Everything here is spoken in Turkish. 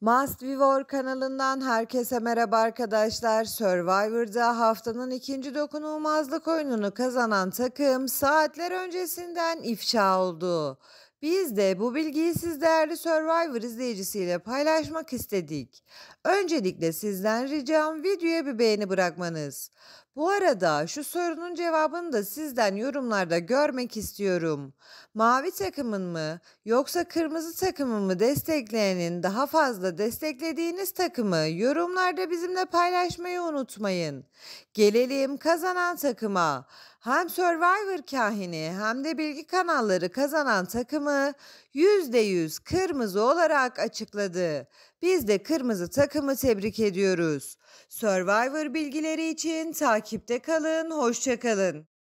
Must Vivor kanalından herkese merhaba arkadaşlar. Survivor'da haftanın ikinci dokunulmazlık oyununu kazanan takım saatler öncesinden ifşa oldu. Biz de bu bilgiyi siz değerli Survivor izleyicisiyle paylaşmak istedik. Öncelikle sizden ricam videoya bir beğeni bırakmanız. Bu arada şu sorunun cevabını da sizden yorumlarda görmek istiyorum. Mavi takımın mı yoksa kırmızı takımı mı destekleyenin daha fazla desteklediğiniz takımı yorumlarda bizimle paylaşmayı unutmayın. Gelelim kazanan takıma. Hem Survivor kahini hem de bilgi kanalları kazanan takımı %100 kırmızı olarak açıkladı. Biz de kırmızı takımı tebrik ediyoruz. Survivor bilgileri için takipte kalın, hoşçakalın.